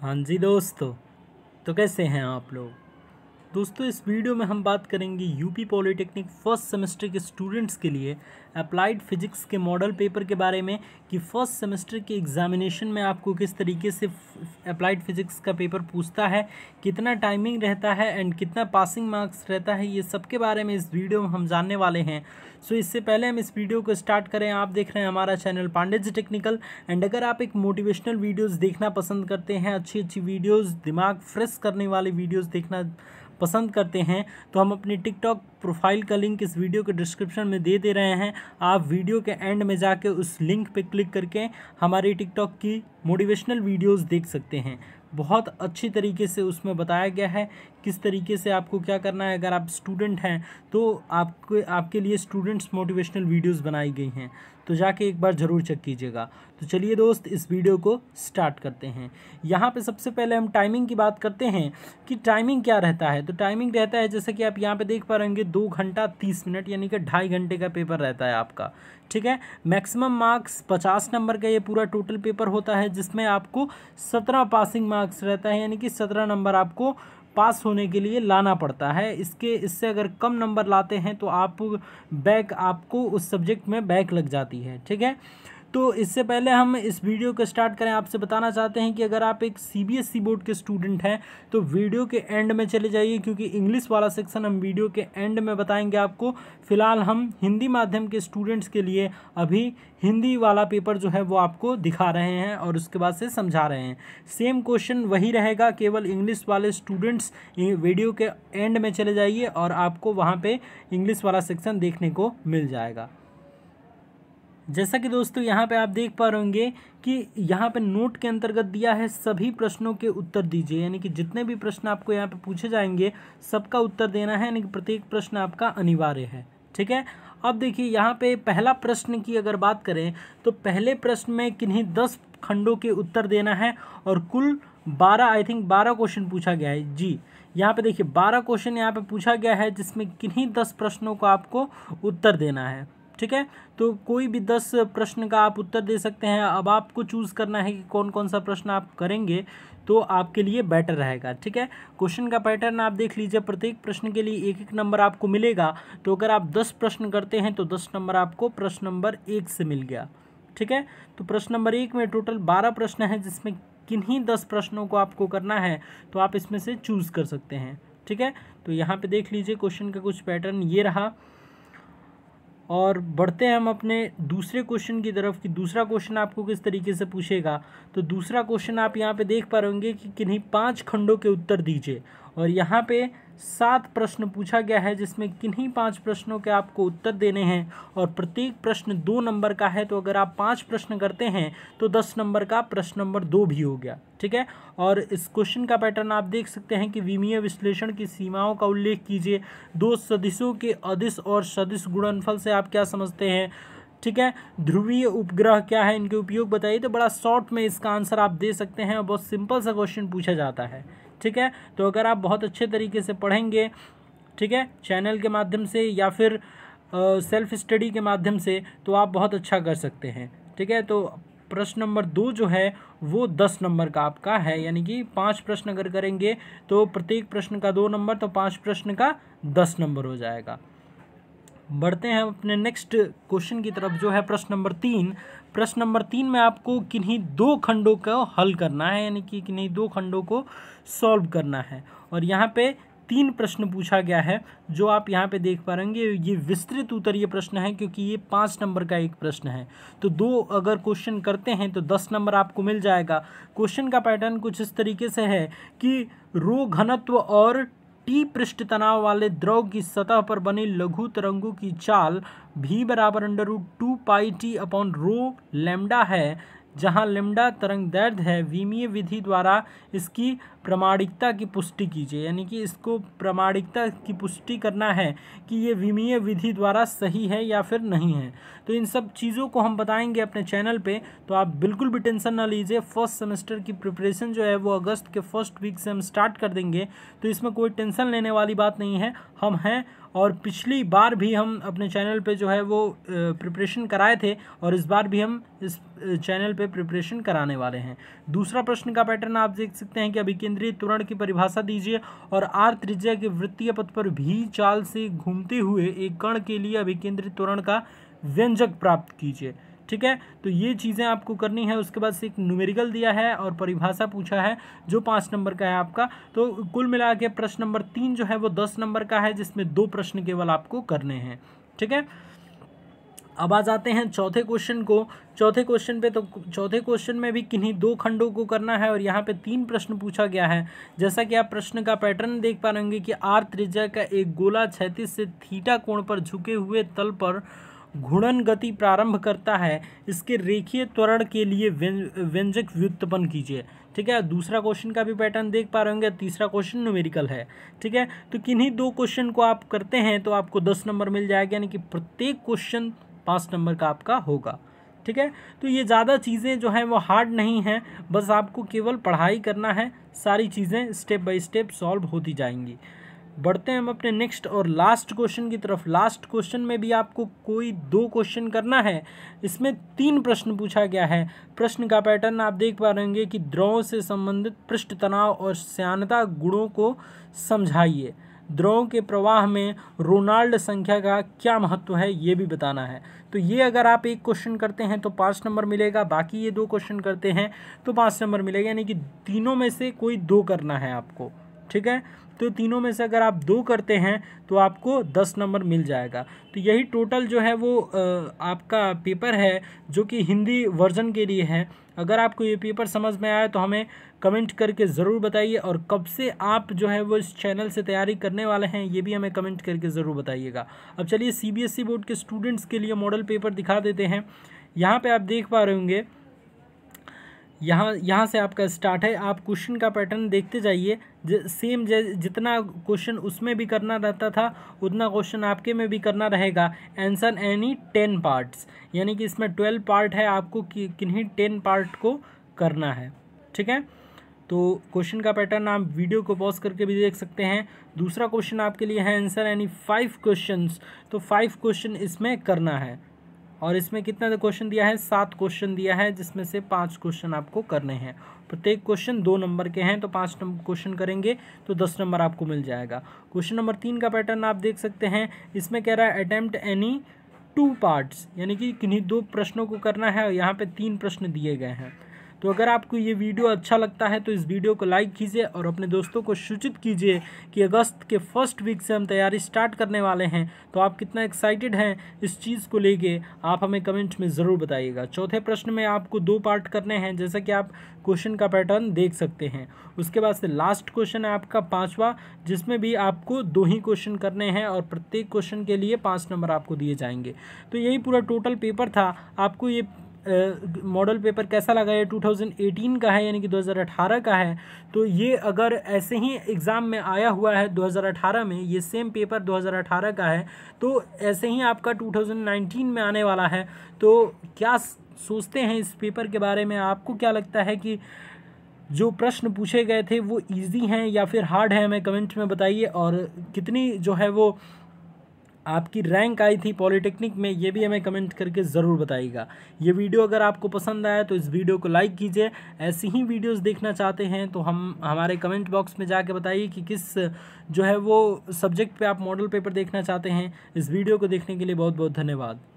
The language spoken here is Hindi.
हाँ जी दोस्तों तो कैसे हैं आप लोग दोस्तों इस वीडियो में हम बात करेंगे यूपी पॉलीटेक्निक फर्स्ट सेमेस्टर के स्टूडेंट्स के लिए अप्लाइड फिजिक्स के मॉडल पेपर के बारे में कि फर्स्ट सेमेस्टर के एग्ज़ामिनेशन में आपको किस तरीके से अप्लाइड फिजिक्स का पेपर पूछता है कितना टाइमिंग रहता है एंड कितना पासिंग मार्क्स रहता है ये सब के बारे में इस वीडियो में हम जानने वाले हैं सो so, इससे पहले हम इस वीडियो को स्टार्ट करें आप देख रहे हैं हमारा channel Pandey ji technical and अगर आप एक मोटिवेशनल वीडियोज़ देखना पसंद करते हैं अच्छी अच्छी वीडियोज़ दिमाग फ्रेश करने वाली वीडियोज़ देखना पसंद करते हैं तो हम अपनी टिकटॉक प्रोफाइल का लिंक इस वीडियो के डिस्क्रिप्शन में दे दे रहे हैं आप वीडियो के एंड में जाके उस लिंक पे क्लिक करके हमारी टिकटॉक की मोटिवेशनल वीडियोस देख सकते हैं बहुत अच्छी तरीके से उसमें बताया गया है किस तरीके से आपको क्या करना है अगर आप स्टूडेंट हैं तो आपके आपके लिए स्टूडेंट्स मोटिवेशनल वीडियोज़ बनाई गई हैं तो जाके एक बार ज़रूर चेक कीजिएगा तो चलिए दोस्त इस वीडियो को स्टार्ट करते हैं यहाँ पे सबसे पहले हम टाइमिंग की बात करते हैं कि टाइमिंग क्या रहता है तो टाइमिंग रहता है जैसे कि आप यहाँ पे देख पा रहेंगे दो घंटा तीस मिनट यानी कि ढाई घंटे का पेपर रहता है आपका ठीक है मैक्सिमम मार्क्स पचास नंबर का ये पूरा टोटल पेपर होता है जिसमें आपको सत्रह पासिंग मार्क्स रहता है यानी कि सत्रह नंबर आपको पास होने के लिए लाना पड़ता है इसके इससे अगर कम नंबर लाते हैं तो आप बैक आपको उस सब्जेक्ट में बैक लग जाती है ठीक है तो इससे पहले हम इस वीडियो को स्टार्ट करें आपसे बताना चाहते हैं कि अगर आप एक सी e बोर्ड के स्टूडेंट हैं तो वीडियो के एंड में चले जाइए क्योंकि इंग्लिश वाला सेक्शन हम वीडियो के एंड में बताएंगे आपको फिलहाल हम हिंदी माध्यम के स्टूडेंट्स के लिए अभी हिंदी वाला पेपर जो है वो आपको दिखा रहे हैं और उसके बाद से समझा रहे हैं सेम क्वेश्चन वही रहेगा केवल इंग्लिश वाले स्टूडेंट्स वीडियो के एंड में चले जाइए और आपको वहाँ पर इंग्लिश वाला सेक्शन देखने को मिल जाएगा जैसा कि दोस्तों यहाँ पे आप देख पा रहे होंगे कि यहाँ पे नोट के अंतर्गत दिया है सभी प्रश्नों के उत्तर दीजिए यानी कि जितने भी प्रश्न आपको यहाँ पे पूछे जाएंगे सबका उत्तर देना है यानी कि प्रत्येक प्रश्न आपका अनिवार्य है ठीक है अब देखिए यहाँ पे पहला प्रश्न की अगर बात करें तो पहले प्रश्न में किन्हीं दस खंडों के उत्तर देना है और कुल बारह आई थिंक बारह क्वेश्चन पूछा गया है जी यहाँ पे देखिए बारह क्वेश्चन यहाँ पे पूछा गया है जिसमें किन्हीं दस प्रश्नों को आपको उत्तर देना है ठीक है तो कोई भी दस प्रश्न का आप उत्तर दे सकते हैं अब आपको चूज़ करना है कि कौन कौन सा प्रश्न आप करेंगे तो आपके लिए बेटर रहेगा ठीक है क्वेश्चन का पैटर्न आप देख लीजिए प्रत्येक प्रश्न के लिए एक एक नंबर आपको मिलेगा तो अगर आप दस प्रश्न करते हैं तो दस नंबर आपको प्रश्न नंबर एक से मिल गया ठीक है तो प्रश्न नंबर एक में टोटल बारह प्रश्न हैं जिसमें किन्हीं दस प्रश्नों को आपको करना है तो आप इसमें से चूज़ कर सकते हैं ठीक है तो यहाँ पे देख लीजिए क्वेश्चन का कुछ पैटर्न ये रहा और बढ़ते हैं हम अपने दूसरे क्वेश्चन की तरफ कि दूसरा क्वेश्चन आपको किस तरीके से पूछेगा तो दूसरा क्वेश्चन आप यहाँ पे देख पा रहे होंगे कि किन्हीं पांच खंडों के उत्तर दीजिए और यहाँ पे सात प्रश्न पूछा गया है जिसमें किन्हीं पांच प्रश्नों के आपको उत्तर देने हैं और प्रत्येक प्रश्न दो नंबर का है तो अगर आप पांच प्रश्न करते हैं तो दस नंबर का प्रश्न नंबर दो भी हो गया ठीक है और इस क्वेश्चन का पैटर्न आप देख सकते हैं कि विमीय विश्लेषण की सीमाओं का उल्लेख कीजिए दो सदिशों के अधिस और सदिश गुणनफल से आप क्या समझते हैं ठीक है ध्रुवीय उपग्रह क्या है इनके उपयोग बताइए तो बड़ा शॉर्ट में इसका आंसर आप दे सकते हैं और बहुत सिंपल सा क्वेश्चन पूछा जाता है ठीक है तो अगर आप बहुत अच्छे तरीके से पढ़ेंगे ठीक है चैनल के माध्यम से या फिर सेल्फ स्टडी के माध्यम से तो आप बहुत अच्छा कर सकते हैं ठीक है तो प्रश्न नंबर दो जो है वो दस नंबर का आपका है यानी कि पांच प्रश्न अगर करेंगे तो प्रत्येक प्रश्न का दो नंबर तो पांच प्रश्न का दस नंबर हो जाएगा बढ़ते हैं अपने नेक्स्ट क्वेश्चन की तरफ जो है प्रश्न नंबर तीन प्रश्न नंबर तीन में आपको किन्हीं दो खंडों को हल करना है यानी कि किन्हीं दो खंडों को सॉल्व करना है और यहाँ पे तीन प्रश्न पूछा गया है जो आप यहाँ पे देख पा रहे ये विस्तृत उत्तरीय प्रश्न है क्योंकि ये पाँच नंबर का एक प्रश्न है तो दो अगर क्वेश्चन करते हैं तो दस नंबर आपको मिल जाएगा क्वेश्चन का पैटर्न कुछ इस तरीके से है कि रो घनत्व और टी पृष्ठ तनाव वाले द्रव की सतह पर बने लघु तरंगों की चाल भी बराबर under root two pi T upon rho lambda है जहां लेमडा तरंग दर्द है विमीय विधि द्वारा इसकी प्रमाणिकता की पुष्टि कीजिए यानी कि इसको प्रमाणिकता की पुष्टि करना है कि ये विमीय विधि द्वारा सही है या फिर नहीं है तो इन सब चीज़ों को हम बताएंगे अपने चैनल पे तो आप बिल्कुल भी टेंशन ना लीजिए फर्स्ट सेमेस्टर की प्रिपरेशन जो है वो अगस्त के फर्स्ट वीक से हम स्टार्ट कर देंगे तो इसमें कोई टेंशन लेने वाली बात नहीं है हम हैं और पिछली बार भी हम अपने चैनल पे जो है वो प्रिपरेशन कराए थे और इस बार भी हम इस चैनल पे प्रिपरेशन कराने वाले हैं दूसरा प्रश्न का पैटर्न आप देख सकते हैं कि अभिकेंद्र केंद्रीय त्वरण की परिभाषा दीजिए और आर त्रिज्या के वृत्तीय पथ पर भी चाल से घूमते हुए एक कण के लिए अभिकेंद्रित त्वरण का व्यंजक प्राप्त कीजिए ठीक है तो ये चीज़ें आपको करनी है उसके बाद से एक न्यूमेरिकल दिया है और परिभाषा पूछा है जो पाँच नंबर का है आपका तो कुल मिला के प्रश्न नंबर तीन जो है वो दस नंबर का है जिसमें दो प्रश्न केवल आपको करने हैं ठीक है अब आ जाते हैं चौथे क्वेश्चन को चौथे क्वेश्चन पे तो चौथे क्वेश्चन में भी किन्हीं दो खंडों को करना है और यहाँ पे तीन प्रश्न पूछा गया है जैसा कि आप प्रश्न का पैटर्न देख पा रहे होंगे कि आर त्रिज्या का एक गोला छैतीस से थीटा कोण पर झुके हुए तल पर घूर्णन गति प्रारंभ करता है इसके रेखीय त्वरण के लिए व्यंजक व्युत्पन्न कीजिए ठीक है दूसरा क्वेश्चन का भी पैटर्न देख पा रहे होंगे तीसरा क्वेश्चन न्यूमेरिकल है ठीक है तो किन्हीं दो क्वेश्चन को आप करते हैं तो आपको दस नंबर मिल जाएगा यानी कि प्रत्येक क्वेश्चन पाँच नंबर का आपका होगा ठीक है तो ये ज़्यादा चीज़ें जो हैं वो हार्ड नहीं हैं बस आपको केवल पढ़ाई करना है सारी चीज़ें स्टेप बाय स्टेप सॉल्व होती जाएंगी बढ़ते हैं हम अपने नेक्स्ट और लास्ट क्वेश्चन की तरफ लास्ट क्वेश्चन में भी आपको कोई दो क्वेश्चन करना है इसमें तीन प्रश्न पूछा गया है प्रश्न का पैटर्न आप देख पा रहेंगे कि द्रवों से संबंधित पृष्ठ तनाव और श्यानता गुणों को समझाइए द्रवों के प्रवाह में रोनाल्ड संख्या का क्या महत्व है ये भी बताना है तो ये अगर आप एक क्वेश्चन करते हैं तो पाँच नंबर मिलेगा बाकी ये दो क्वेश्चन करते हैं तो पाँच नंबर मिलेगा यानी कि तीनों में से कोई दो करना है आपको ठीक है तो तीनों में से अगर आप दो करते हैं तो आपको दस नंबर मिल जाएगा तो यही टोटल जो है वो आपका पेपर है जो कि हिंदी वर्जन के लिए है अगर आपको ये पेपर समझ में आया तो हमें कमेंट करके ज़रूर बताइए और कब से आप जो है वो इस चैनल से तैयारी करने वाले हैं ये भी हमें कमेंट करके ज़रूर बताइएगा अब चलिए सी बोर्ड e के स्टूडेंट्स के लिए मॉडल पेपर दिखा देते हैं यहाँ पर आप देख पा रहे होंगे यहाँ यहाँ से आपका स्टार्ट है आप क्वेश्चन का पैटर्न देखते जाइए सेम जै, जितना क्वेश्चन उसमें भी करना रहता था उतना क्वेश्चन आपके में भी करना रहेगा आंसर एनी टेन पार्ट्स यानी कि इसमें ट्वेल्व पार्ट है आपको कि, किन्हीं टेन पार्ट को करना है ठीक है तो क्वेश्चन का पैटर्न आप वीडियो को पॉज करके भी देख सकते हैं दूसरा क्वेश्चन आपके लिए है आंसर यानी फाइव क्वेश्चन तो फाइव क्वेश्चन इसमें करना है और इसमें कितना क्वेश्चन दिया है सात क्वेश्चन दिया है जिसमें से पांच क्वेश्चन आपको करने हैं प्रत्येक क्वेश्चन दो नंबर के हैं तो पांच क्वेश्चन करेंगे तो दस नंबर आपको मिल जाएगा क्वेश्चन नंबर तीन का पैटर्न आप देख सकते हैं इसमें कह रहा है अटैम्प्ट एनी टू पार्ट्स यानी कि किन्हीं दो प्रश्नों को करना है और यहाँ पे तीन प्रश्न दिए गए हैं तो अगर आपको ये वीडियो अच्छा लगता है तो इस वीडियो को लाइक कीजिए और अपने दोस्तों को सूचित कीजिए कि अगस्त के फर्स्ट वीक से हम तैयारी स्टार्ट करने वाले हैं तो आप कितना एक्साइटेड हैं इस चीज़ को लेके आप हमें कमेंट में ज़रूर बताइएगा चौथे प्रश्न में आपको दो पार्ट करने हैं जैसा कि आप क्वेश्चन का पैटर्न देख सकते हैं उसके बाद से लास्ट क्वेश्चन है आपका पाँचवा जिसमें भी आपको दो ही क्वेश्चन करने हैं और प्रत्येक क्वेश्चन के लिए पाँच नंबर आपको दिए जाएंगे तो यही पूरा टोटल पेपर था आपको ये मॉडल पेपर कैसा लगा है 2018 का है यानी कि 2018 का है तो ये अगर ऐसे ही एग्ज़ाम में आया हुआ है 2018 में ये सेम पेपर 2018 का है तो ऐसे ही आपका 2019 में आने वाला है तो क्या सोचते हैं इस पेपर के बारे में आपको क्या लगता है कि जो प्रश्न पूछे गए थे वो इजी हैं या फिर हार्ड हैं हमें कमेंट में बताइए और कितनी जो है वो आपकी रैंक आई थी पॉलिटेक्निक में ये भी हमें कमेंट करके ज़रूर बताइएगा ये वीडियो अगर आपको पसंद आया तो इस वीडियो को लाइक कीजिए ऐसी ही वीडियोस देखना चाहते हैं तो हम हमारे कमेंट बॉक्स में जाके बताइए कि किस जो है वो सब्जेक्ट पे आप मॉडल पेपर देखना चाहते हैं इस वीडियो को देखने के लिए बहुत बहुत धन्यवाद